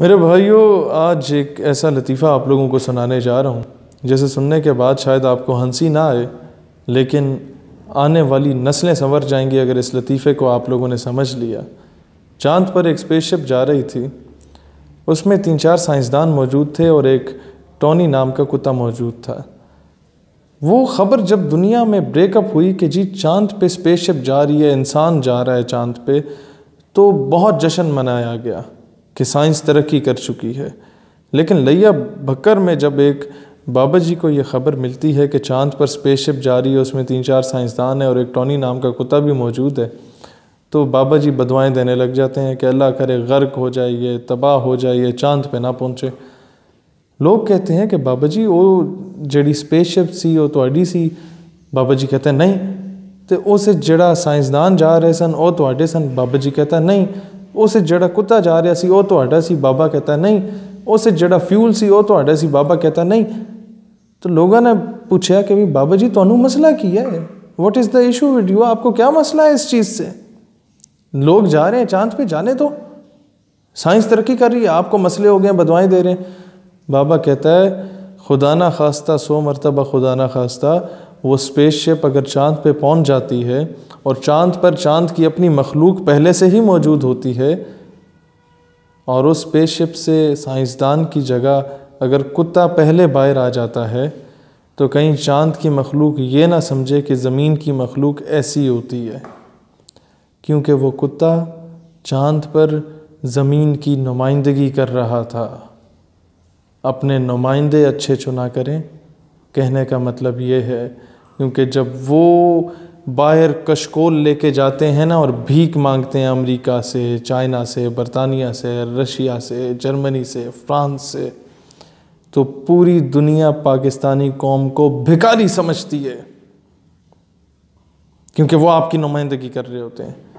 मेरे भाइयों आज एक ऐसा लतीफ़ा आप लोगों को सुनाने जा रहा हूँ जैसे सुनने के बाद शायद आपको हंसी ना आए लेकिन आने वाली नस्लें संवर जाएंगी अगर इस लतीफ़े को आप लोगों ने समझ लिया चांद पर एक स्पेसशिप जा रही थी उसमें तीन चार साइंसदान मौजूद थे और एक टोनी नाम का कुत्ता मौजूद था वो ख़बर जब दुनिया में ब्रेकअप हुई कि जी चांद पे स्पेसशिप जा रही है इंसान जा रहा है चांद पे तो बहुत जश्न मनाया गया कि साइंस तरक्की कर चुकी है लेकिन लैया भक्कर में जब एक बाबा जी को यह खबर मिलती है कि चांद पर स्पेसशिप जा रही है उसमें तीन चार साइंसदान है और एक टॉनी नाम का कुत्ता भी मौजूद है तो बाबा जी बदवाएँ देने लग जाते हैं कि अल्लाह करे गर्क हो जाइए तबाह हो जाइए चांद पे ना पहुँचे लोग कहते हैं कि बाबा जी वो जड़ी स्पेसशिप सी वो तो थोड़ी सी जी कहते ਕਹਤਾ नहीं तो उस ਜਿਹੜਾ साइंसदान जा रहे सन ਉਹ थोड़े तो सन बाबा जी कहता नहीं उस ਜਿਹੜਾ कुत्ता जा रहा ਸੀ ਉਹ ਤੁਹਾਡਾ ਸੀ ਬਾਬਾ ਕਹਤਾ ਨਹੀਂ ਉਸ ਜਿਹੜਾ ਫਿਊਲ ਸੀ ਉਹ ਤੁਹਾਡਾ ਸੀ तो लोगों ने पूछा कि भी बाबा जी तो मसला की है what is the issue with you आपको क्या मसला है इस चीज़ से लोग जा रहे हैं चांद पे जाने तो साइंस तरक्की कर रही है आपको मसले हो गए बदवाएँ दे रहे हैं बाबा कहता है खुदा ना खास्ता सो मरतबा खुदा ना खास्ता वो स्पेसशिप अगर चांद पे पहुंच जाती है और चांद पर चांद की अपनी मखलूक पहले से ही मौजूद होती है और उस स्पेसशिप से साइंसदान की जगह अगर कुत्ता पहले बाहर आ जाता है तो कहीं चांद की मखलूक ये ना समझे कि ज़मीन की मखलूक ऐसी होती है क्योंकि वो कुत्ता चांद पर ज़मीन की नुमाइंदगी कर रहा था अपने नुमाइंदे अच्छे चुना करें कहने का मतलब ये है क्योंकि जब वो बाहर कशकोल लेके जाते हैं ना और भीख मांगते हैं अमेरिका से चाइना से बरतानिया से रशिया से जर्मनी से फ्रांस से तो पूरी दुनिया पाकिस्तानी कौम को भिकारी समझती है क्योंकि वो आपकी नुमाइंदगी कर रहे होते हैं